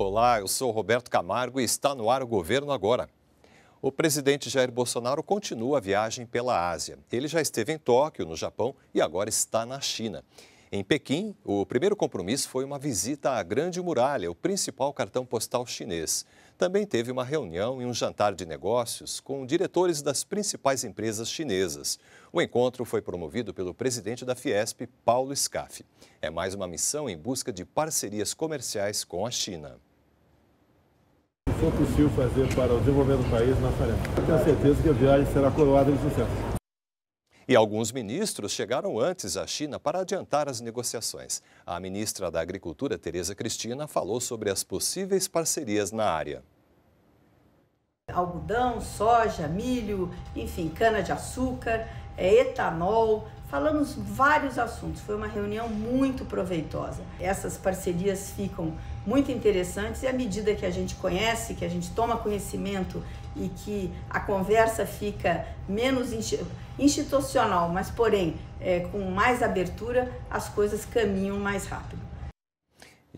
Olá, eu sou Roberto Camargo e está no ar o Governo Agora. O presidente Jair Bolsonaro continua a viagem pela Ásia. Ele já esteve em Tóquio, no Japão, e agora está na China. Em Pequim, o primeiro compromisso foi uma visita à Grande Muralha, o principal cartão postal chinês. Também teve uma reunião e um jantar de negócios com diretores das principais empresas chinesas. O encontro foi promovido pelo presidente da Fiesp, Paulo Scaff. É mais uma missão em busca de parcerias comerciais com a China. Se for possível fazer para o desenvolvimento do país, nós faremos. Tenho certeza que a viagem será coroada de sucesso. E alguns ministros chegaram antes à China para adiantar as negociações. A ministra da Agricultura, Tereza Cristina, falou sobre as possíveis parcerias na área algodão, soja, milho, enfim, cana-de-açúcar, é, etanol, Falamos vários assuntos, foi uma reunião muito proveitosa. Essas parcerias ficam muito interessantes e à medida que a gente conhece, que a gente toma conhecimento e que a conversa fica menos institucional, mas porém é, com mais abertura, as coisas caminham mais rápido.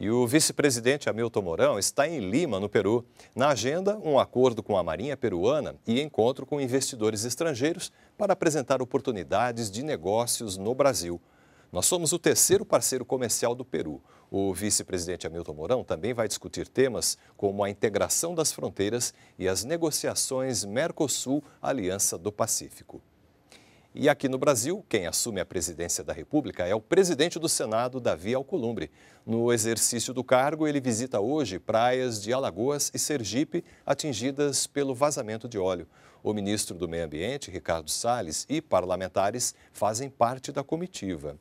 E o vice-presidente Hamilton Mourão está em Lima, no Peru. Na agenda, um acordo com a Marinha Peruana e encontro com investidores estrangeiros para apresentar oportunidades de negócios no Brasil. Nós somos o terceiro parceiro comercial do Peru. O vice-presidente Hamilton Mourão também vai discutir temas como a integração das fronteiras e as negociações Mercosul-Aliança do Pacífico. E aqui no Brasil, quem assume a presidência da República é o presidente do Senado, Davi Alcolumbre. No exercício do cargo, ele visita hoje praias de Alagoas e Sergipe atingidas pelo vazamento de óleo. O ministro do Meio Ambiente, Ricardo Salles, e parlamentares fazem parte da comitiva.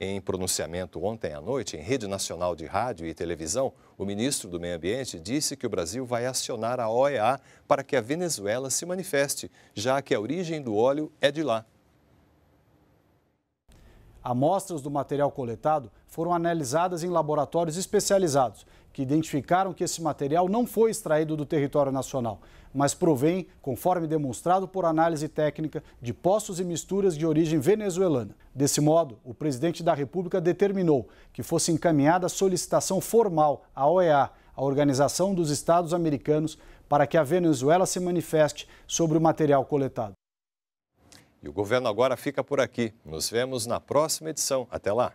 Em pronunciamento ontem à noite, em rede nacional de rádio e televisão, o ministro do Meio Ambiente disse que o Brasil vai acionar a OEA para que a Venezuela se manifeste, já que a origem do óleo é de lá. Amostras do material coletado foram analisadas em laboratórios especializados, que identificaram que esse material não foi extraído do território nacional, mas provém, conforme demonstrado por análise técnica, de poços e misturas de origem venezuelana. Desse modo, o presidente da República determinou que fosse encaminhada a solicitação formal à OEA, a Organização dos Estados Americanos, para que a Venezuela se manifeste sobre o material coletado. E o governo agora fica por aqui. Nos vemos na próxima edição. Até lá!